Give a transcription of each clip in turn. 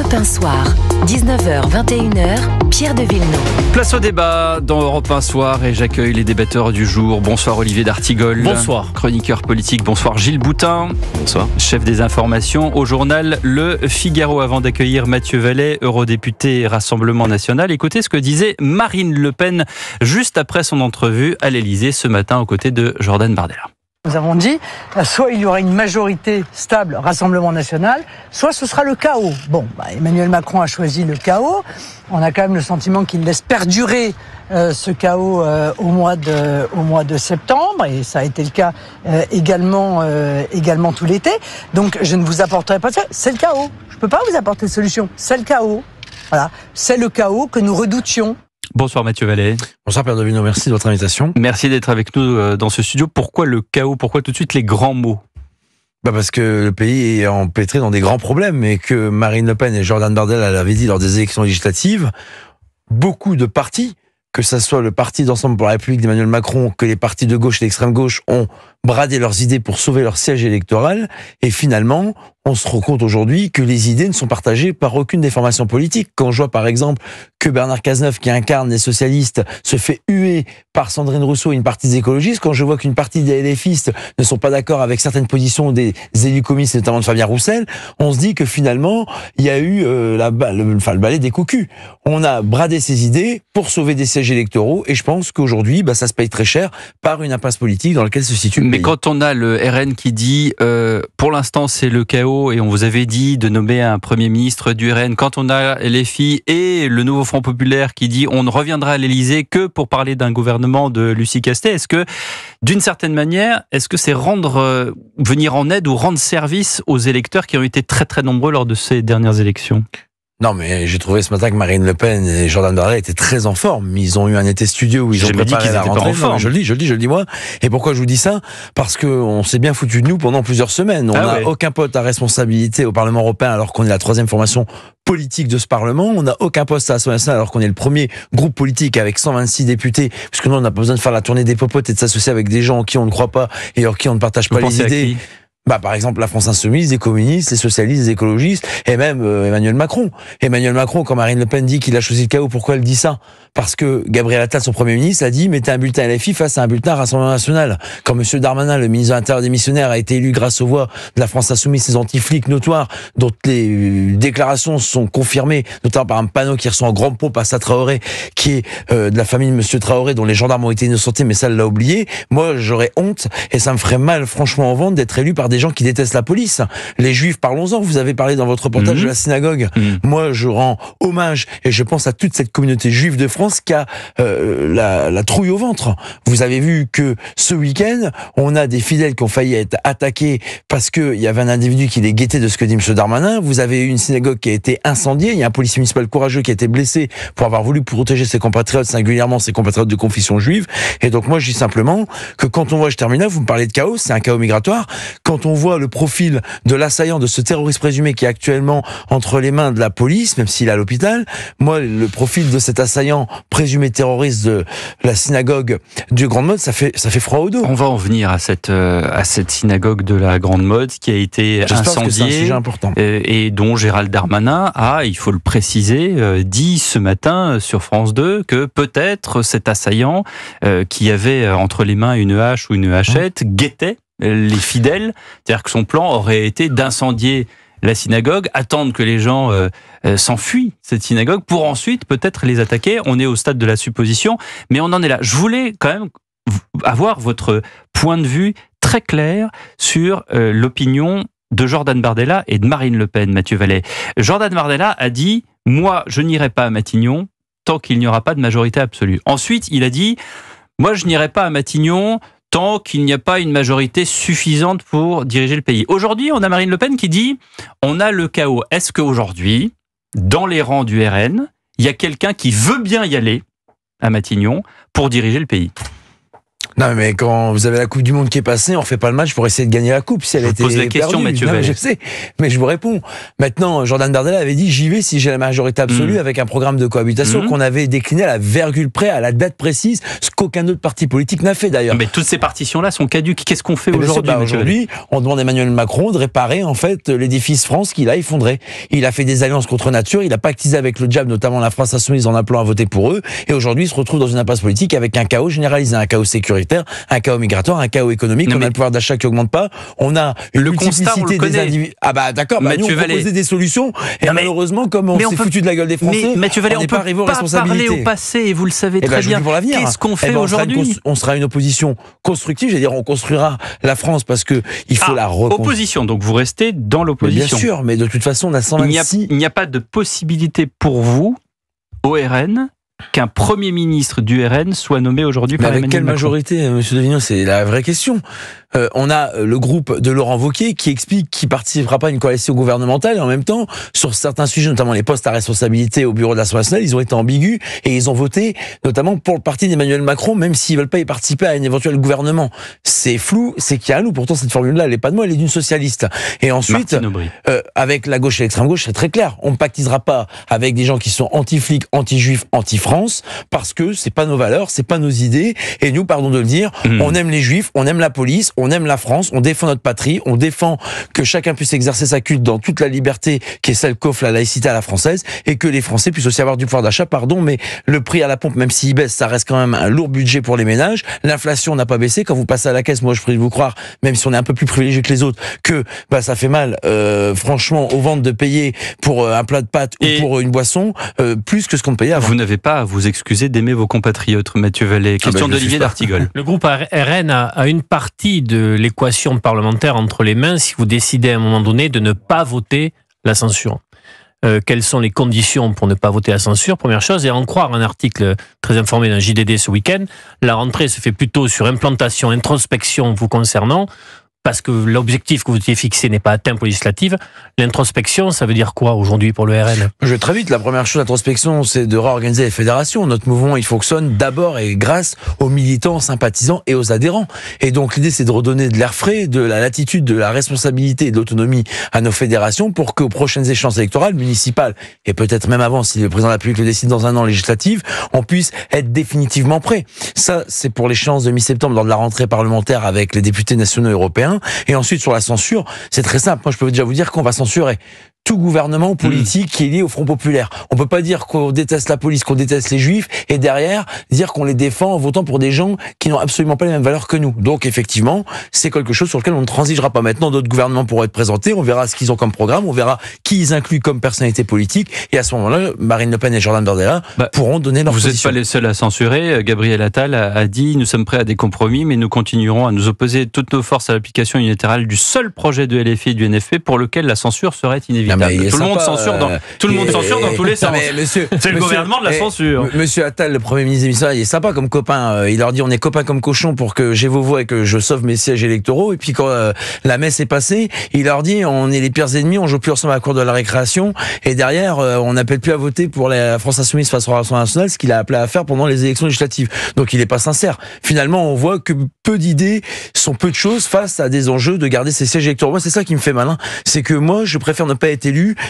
Europe Soir, 19h-21h, Pierre de Villeneuve. Place au débat dans Europe un Soir et j'accueille les débatteurs du jour. Bonsoir Olivier d'Artigol. Bonsoir. Chroniqueur politique. Bonsoir Gilles Boutin. Bonsoir. Chef des informations au journal Le Figaro avant d'accueillir Mathieu Vallet, eurodéputé Rassemblement National. Écoutez ce que disait Marine Le Pen juste après son entrevue à l'Elysée ce matin aux côtés de Jordan Bardella. Nous avons dit, euh, soit il y aura une majorité stable, Rassemblement national, soit ce sera le chaos. Bon, bah, Emmanuel Macron a choisi le chaos. On a quand même le sentiment qu'il laisse perdurer euh, ce chaos euh, au mois de au mois de septembre et ça a été le cas également également tout l'été. Donc je ne vous apporterai pas ça. C'est le chaos. Je ne peux pas vous apporter de solution. C'est le chaos. Voilà, c'est le chaos que nous redoutions. Bonsoir Mathieu Vallée. Bonsoir Pierre Devineau, merci de votre invitation. Merci d'être avec nous euh, dans ce studio. Pourquoi le chaos Pourquoi tout de suite les grands mots bah, parce que le pays est empêtré dans des grands problèmes et que Marine Le Pen et Jordan Bardel l'avaient dit lors des élections législatives, beaucoup de partis, que ce soit le parti d'ensemble pour la République d'Emmanuel Macron, que les partis de gauche et d'extrême gauche ont brader leurs idées pour sauver leur siège électoral. Et finalement, on se rend compte aujourd'hui que les idées ne sont partagées par aucune des formations politiques. Quand je vois par exemple que Bernard Cazeneuve, qui incarne les socialistes, se fait huer par Sandrine Rousseau et une partie des écologistes, quand je vois qu'une partie des LFistes ne sont pas d'accord avec certaines positions des élus communistes, notamment de Fabien Roussel, on se dit que finalement, il y a eu euh, la, le, enfin, balai des cocus. On a bradé ses idées pour sauver des sièges électoraux et je pense qu'aujourd'hui, bah, ça se paye très cher par une impasse politique dans laquelle se situe mais quand on a le RN qui dit, euh, pour l'instant c'est le chaos et on vous avait dit de nommer un Premier ministre du RN, quand on a les filles et le nouveau Front Populaire qui dit on ne reviendra à l'Elysée que pour parler d'un gouvernement de Lucie Castet, est-ce que, d'une certaine manière, est-ce que c'est rendre, euh, venir en aide ou rendre service aux électeurs qui ont été très très nombreux lors de ces dernières élections non, mais j'ai trouvé ce matin que Marine Le Pen et Jordan Bardella étaient très en forme. Ils ont eu un été studio où ils ont dit qu'ils la rentrée. en forme. je le dis, je le dis, je le dis moi. Et pourquoi je vous dis ça Parce que on s'est bien foutu de nous pendant plusieurs semaines. On ah n'a aucun pote à responsabilité au Parlement européen alors qu'on est la troisième formation politique de ce Parlement. On n'a aucun poste à l'Assemblée nationale alors qu'on est le premier groupe politique avec 126 députés, parce que nous, on n'a pas besoin de faire la tournée des popotes et de s'associer avec des gens en qui on ne croit pas et en qui on ne partage pas les idées bah, par exemple la France insoumise, les communistes, les socialistes, les écologistes, et même euh, Emmanuel Macron. Emmanuel Macron, quand Marine Le Pen dit qu'il a choisi le chaos, pourquoi elle dit ça Parce que Gabriel Attal, son Premier ministre, a dit mettez un bulletin à LFI face à un bulletin Rassemblement National. Quand Monsieur Darmanin, le ministre de l'Intérieur démissionnaire, a été élu grâce aux voix de la France insoumise, ces anti-flics notoires, dont les euh, déclarations sont confirmées, notamment par un panneau qui ressent en grande à sa Traoré, qui est euh, de la famille de Monsieur Traoré, dont les gendarmes ont été innocentés, mais ça l'a oublié. Moi, j'aurais honte et ça me ferait mal, franchement, en vente d'être élu par des gens qui détestent la police. Les juifs, parlons-en, vous avez parlé dans votre reportage de mhm. la synagogue. Mhm. Moi, je rends hommage et je pense à toute cette communauté juive de France qui a euh, la, la, trouille au ventre. Vous avez vu que ce week-end, on a des fidèles qui ont failli être attaqués parce qu'il y avait un individu qui les guettait de ce que dit M. Darmanin. Vous avez eu une synagogue qui a été incendiée. Il y a un policier municipal courageux qui a été blessé pour avoir voulu protéger ses compatriotes, singulièrement ses compatriotes de confession juive. Et donc, moi, je dis simplement que quand on voit, je termine vous me parlez de chaos, c'est un chaos migratoire. Quand on on voit le profil de l'assaillant, de ce terroriste présumé qui est actuellement entre les mains de la police, même s'il est à l'hôpital, moi, le profil de cet assaillant présumé terroriste de la synagogue du Grand Mode, ça fait, ça fait froid au dos. On va en venir à cette, euh, à cette synagogue de la Grande Mode qui a été incendiée et, euh, et dont Gérald Darmanin a, il faut le préciser, euh, dit ce matin sur France 2 que peut-être cet assaillant qui avait entre les mains une hache ou une hachette guettait les fidèles, c'est-à-dire que son plan aurait été d'incendier la synagogue, attendre que les gens euh, euh, s'enfuient cette synagogue pour ensuite peut-être les attaquer. On est au stade de la supposition, mais on en est là. Je voulais quand même avoir votre point de vue très clair sur euh, l'opinion de Jordan Bardella et de Marine Le Pen, Mathieu Vallet. Jordan Bardella a dit Moi, je n'irai pas à Matignon tant qu'il n'y aura pas de majorité absolue. Ensuite, il a dit Moi, je n'irai pas à Matignon tant qu'il n'y a pas une majorité suffisante pour diriger le pays. Aujourd'hui, on a Marine Le Pen qui dit on a le chaos. Est-ce qu'aujourd'hui, dans les rangs du RN, il y a quelqu'un qui veut bien y aller à Matignon pour diriger le pays non, mais quand vous avez la Coupe du Monde qui est passée, on ne fait pas le match pour essayer de gagner la Coupe si elle je était pose la question, Mathieu je sais, mais je vous réponds. Maintenant, Jordan Bardella avait dit j'y vais si j'ai la majorité absolue hmm. avec un programme de cohabitation hmm. qu'on avait décliné à la virgule près, à la date précise, ce qu'aucun autre parti politique n'a fait d'ailleurs. Mais toutes ces partitions-là sont caduques. Qu'est-ce qu'on fait eh ben, aujourd'hui Aujourd'hui, on demande à Emmanuel Macron de réparer en fait l'édifice France qu'il a effondré. Il a fait des alliances contre nature, il a pactisé avec le diable, notamment la France insoumise en appelant à voter pour eux, et aujourd'hui il se retrouve dans une impasse politique avec un chaos généralisé, un chaos sécuritaire un chaos migratoire, un chaos économique. on a le pouvoir d'achat qui augmente pas. On a une le constat, des individus... Ah bah d'accord, Mais bah, nous on proposer des solutions et malheureusement comme on s'est peut... foutu de la gueule des Français, mais, Mathieu Vallée, on, on peut pas, aux pas parler au passé et vous le savez eh ben, très bien. Qu'est-ce qu'on eh ben, fait aujourd'hui On sera une opposition constructive, j'allais dire on construira la France parce que il faut ah, la reconstruire. Opposition, donc vous restez dans l'opposition. Bien sûr, mais de toute façon on a 126. Il n'y a pas de possibilité pour vous, ORN, qu'un Premier ministre du RN soit nommé aujourd'hui par Emmanuel Avec quelle majorité, euh, Monsieur Devignon C'est la vraie question. Euh, on a euh, le groupe de Laurent Wauquiez qui explique qu'il participera pas à une coalition gouvernementale et en même temps, sur certains sujets, notamment les postes à responsabilité au bureau de l'Assemblée nationale, ils ont été ambigus et ils ont voté notamment pour le parti d'Emmanuel Macron, même s'ils veulent pas y participer à un éventuel gouvernement. C'est flou, c'est qu'il y a Pourtant, cette formule-là, elle est pas de moi, elle est d'une socialiste. Et ensuite, avec la gauche et l'extrême gauche, c'est très clair. On ne pactisera pas avec des gens qui sont anti-flics, anti-juifs, anti France parce que c'est pas nos valeurs, c'est pas nos idées. Et nous, pardon de le dire, hmm. on aime les Juifs, on aime la police, on aime la France, on défend notre patrie, on défend que chacun puisse exercer sa culte dans toute la liberté qui est celle qu'offre la laïcité à la française et que les Français puissent aussi avoir du pouvoir d'achat. Pardon, mais le prix à la pompe, même s'il baisse, ça reste quand même un lourd budget pour les ménages. L'inflation n'a pas baissé. Quand vous passez à la caisse, moi, je prie de vous croire, même si on est un peu plus privilégié que les autres, que bah, ça fait mal, euh, franchement, aux ventes de payer pour euh, un plat de pâtes ou pour une boisson, euh, plus que ce qu'on payait avant. Vous n'avez pas à vous excuser d'aimer vos compatriotes, Mathieu Vallée. Ah Question de bah, d'Olivier d'Artigol. Le groupe RN a une partie de l'équation parlementaire entre les mains si vous décidez à un moment donné de ne pas voter la censure. Euh, quelles sont les conditions pour ne pas voter la censure, première chose, et en croire un article très informé d'un JDD ce week-end, la rentrée se fait plutôt sur implantation, introspection vous concernant, parce que l'objectif que vous étiez fixé n'est pas atteint pour législative. L'introspection, ça veut dire quoi aujourd'hui pour le RN Je vais très vite. La première chose, l'introspection, c'est de réorganiser les fédérations. Notre mouvement, il fonctionne d'abord et grâce aux militants, sympathisants et aux adhérents. Et donc l'idée, c'est de redonner de l'air frais, de la latitude, de la responsabilité et de l'autonomie à nos fédérations pour qu'aux prochaines échéances électorales, municipales et peut-être même avant, si le président de la République le décide dans un an législatif, on puisse être définitivement prêt. Ça, c'est pour l'échéance de mi-septembre lors de la rentrée parlementaire avec les députés nationaux européens. Et ensuite, sur la censure, c'est très simple. Moi, je peux déjà vous dire qu'on va censurer tout gouvernement politique mm. qui est lié au Front populaire. On peut pas dire qu'on déteste la police, qu'on déteste les juifs, et derrière dire qu'on les défend en votant pour des gens qui n'ont absolument pas les mêmes valeurs que nous. Donc effectivement, c'est quelque chose sur lequel on ne transigera pas. Maintenant, d'autres gouvernements pourront être présentés, on verra ce qu'ils ont comme programme, on verra qui ils incluent comme personnalité politique, et à ce moment-là, Marine Le Pen et Jordan Bardella bah, pourront donner leur vous position. Vous n'êtes pas les seuls à censurer. Gabriel Attal a dit nous sommes prêts à des compromis, mais nous continuerons à nous opposer toutes nos forces à l'application unilatérale du seul projet de LFI et du NFP pour lequel la censure serait inévitable tout, le monde censure dans, euh, tout le monde censure dans tous les sens. C'est le gouvernement de la eh, censure. Monsieur Attal, le Premier ministre il est sympa comme copain. Euh, il leur dit on est copains comme cochons pour que j'ai vos voix et que je sauve mes sièges électoraux. Et puis quand euh, la messe est passée, il leur dit on est les pires ennemis, on joue plus ensemble à la cour de la récréation. Et derrière, on n'appelle plus à voter pour la France Insoumise face au Rassemblement National, ce qu'il a appelé à faire pendant les élections législatives. Donc il n'est pas sincère. Finalement, on voit que peu d'idées sont peu de choses face à des enjeux de garder ses sièges électoraux. Moi, c'est ça qui me fait malin. C'est que moi, je préfère ne pas être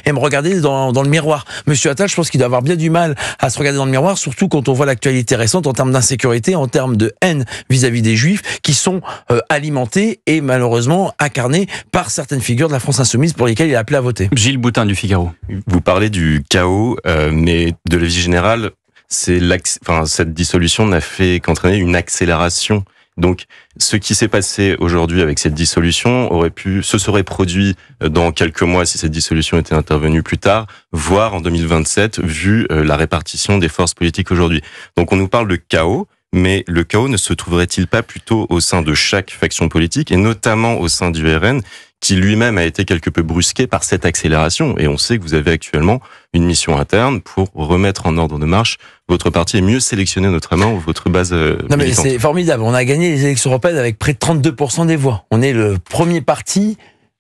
et me regarder dans, le miroir. Monsieur Attal, je pense qu'il doit avoir bien du mal à se regarder dans le miroir, surtout quand on voit l'actualité récente en termes d'insécurité, en termes de haine vis-à-vis des juifs qui sont euh, alimentés et malheureusement incarnés par certaines figures de la France insoumise pour lesquelles il a appelé à voter. Gilles Boutin du Figaro. Vous parlez du chaos, euh, mais de la vie générale, cette dissolution n'a fait qu'entraîner une accélération donc, ce qui s'est passé aujourd'hui avec cette dissolution aurait pu, se serait produit euh, dans quelques mois si cette dissolution était intervenue plus tard, voire en 2027, vu euh, la répartition des forces politiques aujourd'hui. Donc, on nous parle de chaos. Mais le chaos ne se trouverait-il pas plutôt au sein de chaque faction politique et notamment au sein du RN qui lui-même a été quelque peu brusqué par cette accélération. Et on sait que vous avez actuellement une mission interne pour remettre en ordre de marche votre parti et mieux sélectionner notre ou votre base. Euh, non mais c'est formidable. On a gagné les élections européennes avec près de 32% des voix. On est le premier parti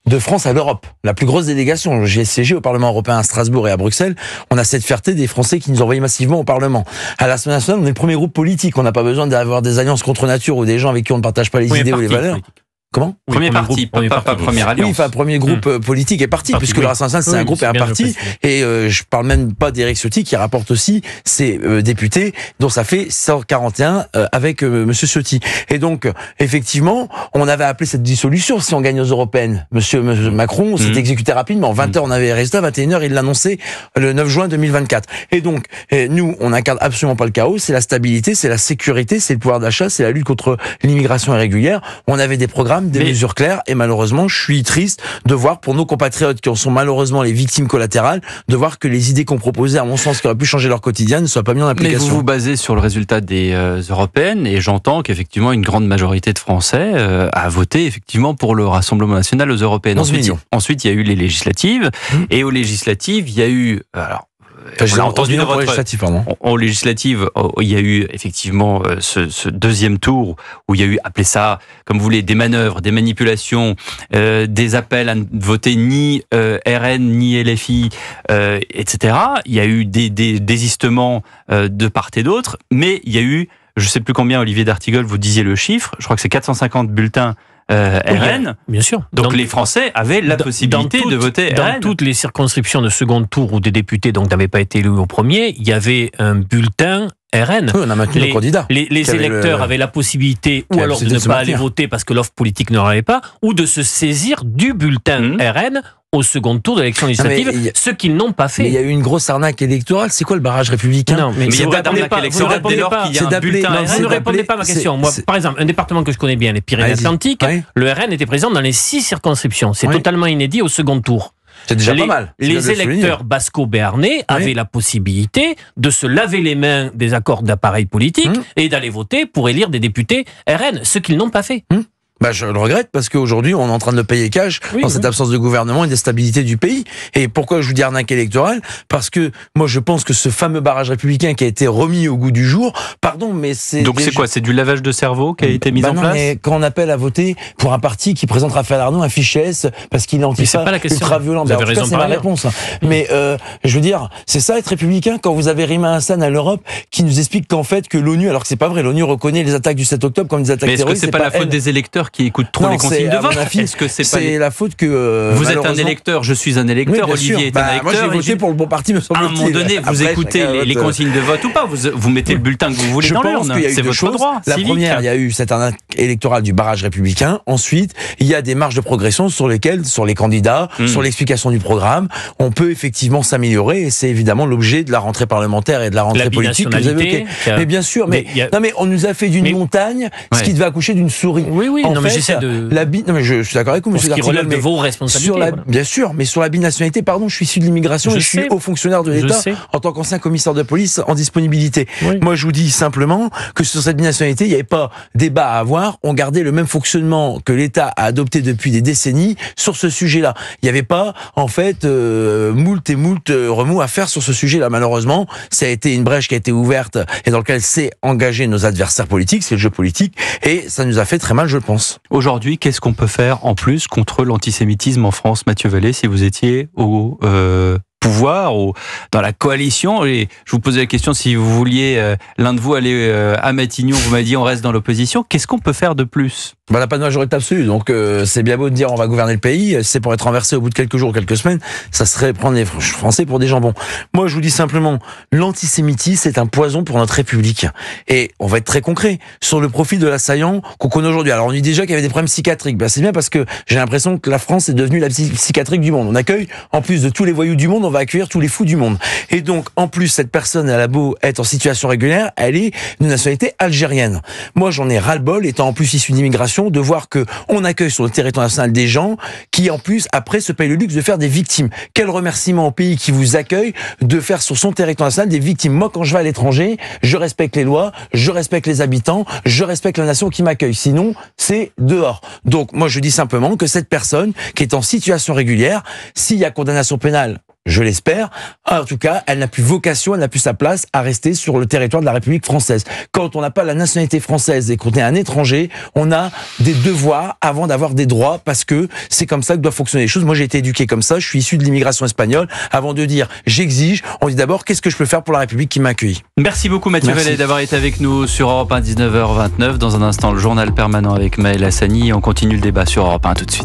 de France à l'Europe. La plus grosse délégation, le GSCG, au Parlement européen à Strasbourg et à Bruxelles, on a cette fierté des Français qui nous envoient massivement au Parlement. À l'Assemblée nationale, on est le premier groupe politique. On n'a pas besoin d'avoir des alliances contre nature ou des gens avec qui on ne partage pas les idées ou les valeurs. Comment Premier, premier parti, pas, Oui, enfin, premier hmm. groupe euh, politique et parti, puisque le Rassemblement c'est un groupe et un parti. Et euh, je parle même pas d'Éric Ciotti qui rapporte aussi ses euh, députés, dont ça fait 141 avec Monsieur Ciotti. Et donc, effectivement, on avait appelé cette dissolution si on gagne aux européennes. Monsieur, Macron on s'est hmm. exécuté rapidement. 20h, on avait résultat, 21h, il l'annonçait le 9 juin 2024. Et donc, eh, nous, on incarne absolument pas le chaos. C'est la stabilité, c'est la sécurité, c'est le pouvoir d'achat, c'est la lutte contre l'immigration irrégulière. On avait des programmes des mesures claires. Et malheureusement, je suis triste de voir pour nos compatriotes qui en sont malheureusement les victimes collatérales, de voir que les idées qu'on proposait, à mon sens, qui auraient pu changer leur quotidien, ne soient pas mises en application. Mais vous vous basez sur le résultat des euh, européennes et j'entends qu'effectivement une grande majorité de Français euh, a voté effectivement pour le Rassemblement national aux européennes. Ensuite, ensuite, il y a eu les législatives mmh. et aux législatives, il y a eu euh, alors en, législative, oh, oh, il y a eu effectivement euh, ce, deuxième tour où il y a eu, appelez ça comme vous voulez, des manœuvres, des manipulations, euh, des appels à ne voter ni euh, RN ni LFI, etc. Il y a eu des, désistements de part et d'autre, mais il y a eu, je ne sais plus combien, Olivier D'Artigol, vous disiez le chiffre, je crois que c'est 450 bulletins euh, RN. bien sûr. Donc les Français avaient la possibilité de voter dans RN. Dans toutes les circonscriptions de second tour où des députés donc n'avaient pas été élus au premier, il y avait un bulletin RN. on a maintenu les, le candidat. Les, électeurs avaient la possibilité, ou alors de ne pas aller voter parce que l'offre politique ne l'avait pas, ou de se saisir du bulletin mmh. RN au second tour de l'élection législative, ce qu'ils n'ont pas fait. Mais il y a eu une grosse arnaque électorale. C'est quoi le barrage républicain mais, il n'y a pas a vous ne répondez pas à ma question. par exemple, un département que je connais bien, les Pyrénées-Atlantiques, le RN était présent dans les six circonscriptions. C'est totalement inédit au second tour. C'est déjà les, pas mal. Les électeurs basco-béarnais avaient la possibilité de se laver les mains des accords d'appareil politique hmm. et d'aller voter pour élire des députés RN, ce qu'ils n'ont pas fait. Hmm bah, je le regrette parce qu'aujourd'hui, on est en train de le payer cash dans cette absence de gouvernement et stabilité du pays. Et pourquoi je vous dis arnaque électorale Parce que moi, je pense que ce fameux barrage républicain qui a été remis au goût du jour, pardon, mais c'est. Donc c'est quoi C'est du lavage de cerveau qui a été mis bah en place Quand on appelle à voter pour un parti qui présente Raphaël Arnaud un fichier parce qu'il est question ultra violent, bah, c'est ma réponse. Mais euh, je veux dire, c'est ça être républicain quand vous avez Rima Hassan à l'Europe qui nous explique qu'en fait, que l'ONU, alors que c'est pas vrai, l'ONU reconnaît les attaques du 7 octobre comme des attaques mais Est-ce que c'est pas la faute des électeurs qui écoutent trop les consignes de vote Est-ce que c'est la faute que euh, vous êtes un électeur Je suis un électeur. Olivier est un bah, électeur. Moi, j'ai voté pour le bon parti, me semble-t-il. À un moment donné, vous écoutez les, euh. consignes de vote ou pas Vous, mettez le bulletin que vous voulez dans l'urne. C'est votre droit. La première, il y a eu cet électoral du barrage républicain. Ensuite, il y a des marges de progression sur lesquelles, sur les candidats, hmm. sur l'explication du programme, on peut effectivement s'améliorer. Et c'est évidemment l'objet de la rentrée parlementaire et de la rentrée politique que vous avez Mais bien sûr, mais, on nous a fait d'une montagne ce qui devait accoucher d'une souris. Oui, oui, non, mais de... non, je, suis d'accord avec vous, monsieur Dartigal. mais Bien sûr, mais sur la binationalité, pardon, je suis issu de l'immigration et je suis haut fonctionnaire de l'État en tant qu'ancien commissaire de police en disponibilité. Moi, je vous dis simplement que sur cette binationalité, il n'y avait pas débat à avoir. On gardait le même fonctionnement que l'État a adopté depuis des décennies sur ce sujet-là. Il n'y avait pas, en fait, euh, moult et moult euh, remous à faire sur ce sujet-là. Malheureusement, ça a été une brèche qui a été ouverte et dans laquelle s'est engagé nos adversaires politiques, c'est le jeu politique, et ça nous a fait très mal, je pense. Aujourd'hui, qu'est-ce qu'on peut faire en plus contre l'antisémitisme en France, Mathieu Vallée, si vous étiez au euh, pouvoir ou dans la coalition et Je vous posais la question si vous vouliez euh, l'un de vous aller euh, à Matignon, vous m'avez dit on reste dans l'opposition. Qu'est-ce qu'on peut faire de plus voilà, pas de majorité absolue. Donc, euh, c'est bien beau de dire on va gouverner le pays. C'est pour être renversé au bout de quelques jours, quelques semaines. Ça serait prendre les Français pour des jambons. Moi, je vous dis simplement, l'antisémitisme c'est un poison pour notre République. Et on va être très concret sur le profil de l'assaillant qu'on connaît aujourd'hui. Alors, on dit déjà qu'il y avait des problèmes psychiatriques. bah c'est bien parce que j'ai l'impression que la France est devenue la psychiatrique du monde. On accueille, en plus de tous les voyous du monde, on va accueillir tous les fous du monde. Et donc, en plus, cette personne, elle a beau être en situation régulière, elle est de nationalité algérienne. Moi, j'en ai ras-le-bol, étant en plus issu d'immigration de voir que on accueille sur le territoire national des gens qui, en plus, après, se payent le luxe de faire des victimes. Quel remerciement au pays qui vous accueille de faire sur son territoire national des victimes. Moi, quand je vais à l'étranger, je respecte les lois, je respecte les habitants, je respecte la nation qui m'accueille. Sinon, c'est dehors. Donc, moi, je dis simplement que cette personne qui est en situation régulière, s'il y a condamnation pénale, je l'espère. Ah, en tout cas, elle n'a plus vocation, elle n'a plus sa place à rester sur le territoire de la République française. Quand on n'a pas la nationalité française et qu'on est un étranger, on a des devoirs avant d'avoir des droits parce que c'est comme ça que doivent fonctionner les choses. Moi, j'ai été éduqué comme ça, je suis issu de l'immigration espagnole. Avant de dire j'exige, on dit d'abord qu'est-ce que je peux faire pour la République qui m'accueille. Merci beaucoup Mathieu Vallée d'avoir été avec nous sur Europe 1 19h29. Dans un instant, le journal permanent avec Maël Hassani. On continue le débat sur Europe 1 tout de suite.